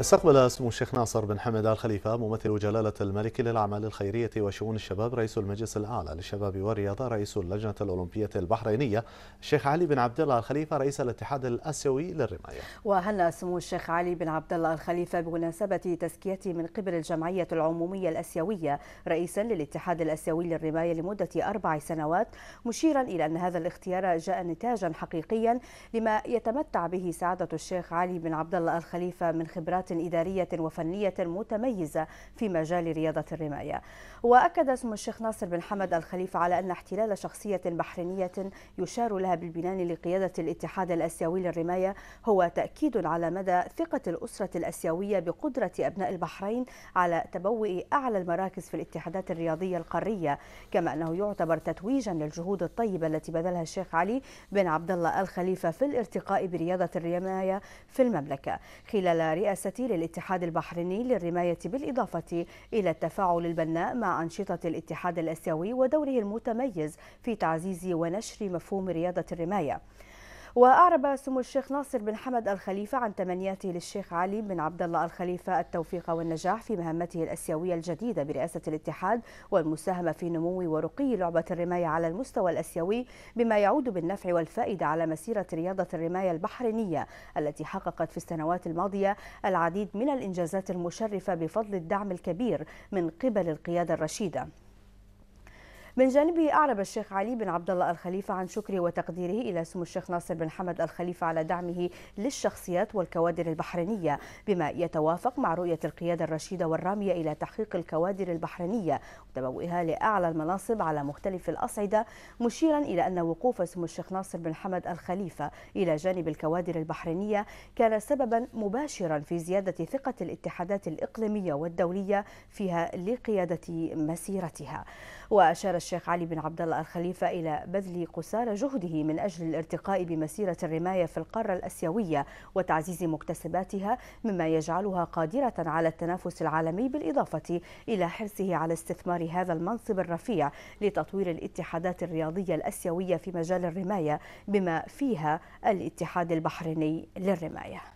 استقبل سمو الشيخ ناصر بن حمد آل خليفة ممثل جلالة الملك للأعمال الخيرية وشؤون الشباب رئيس المجلس الأعلى للشباب والرياضة رئيس اللجنة الأولمبية البحرينية الشيخ علي بن عبد الله الخليفة رئيس الاتحاد الآسيوي للرماية وهنأ سمو الشيخ علي بن عبد الله الخليفة بمناسبة تزكيته من قبل الجمعية العمومية الآسيوية رئيسا للاتحاد الآسيوي للرماية لمدة أربع سنوات مشيرا إلى أن هذا الاختيار جاء نتاجا حقيقيا لما يتمتع به سعادة الشيخ علي بن عبد الله الخليفة من خبرات مهارات إدارية وفنية متميزة في مجال رياضة الرماية وأكد اسم الشيخ ناصر بن حمد الخليفة على أن احتلال شخصية بحرينية يشار لها بالبنان لقيادة الاتحاد الأسيوي للرماية هو تأكيد على مدى ثقة الأسرة الأسيوية بقدرة أبناء البحرين على تبوء أعلى المراكز في الاتحادات الرياضية القارية كما أنه يعتبر تتويجا للجهود الطيبة التي بذلها الشيخ علي بن عبد الله الخليفة في الارتقاء برياضة الرماية في المملكة خلال رئاسة للاتحاد البحريني للرماية بالإضافة إلى التفاعل البناء مع أنشطة الاتحاد الآسيوي ودوره المتميز في تعزيز ونشر مفهوم رياضة الرماية وأعرب سمو الشيخ ناصر بن حمد الخليفة عن تمنياته للشيخ علي بن عبد الله الخليفة التوفيق والنجاح في مهمته الأسيوية الجديدة برئاسة الاتحاد والمساهمة في نمو ورقي لعبة الرماية على المستوى الأسيوي بما يعود بالنفع والفائدة على مسيرة رياضة الرماية البحرينية التي حققت في السنوات الماضية العديد من الإنجازات المشرفة بفضل الدعم الكبير من قبل القيادة الرشيدة من جانبه أعرب الشيخ علي بن عبد الله الخليفة عن شكره وتقديره إلى سمو الشيخ ناصر بن حمد الخليفة على دعمه للشخصيات والكوادر البحرينية بما يتوافق مع رؤية القيادة الرشيدة والرامية إلى تحقيق الكوادر البحرينية وتبوئها لأعلى المناصب على مختلف الأصعدة مشيرا إلى أن وقوف سمو الشيخ ناصر بن حمد الخليفة إلى جانب الكوادر البحرينية كان سببا مباشرا في زيادة ثقة الاتحادات الإقليمية والدولية فيها لقيادة مسيرتها وأشار الشيخ علي بن عبد الله الخليفة إلى بذل قصارى جهده من أجل الارتقاء بمسيرة الرماية في القارة الأسيوية وتعزيز مكتسباتها مما يجعلها قادرة على التنافس العالمي بالإضافة إلى حرصه على استثمار هذا المنصب الرفيع لتطوير الاتحادات الرياضية الأسيوية في مجال الرماية بما فيها الاتحاد البحريني للرماية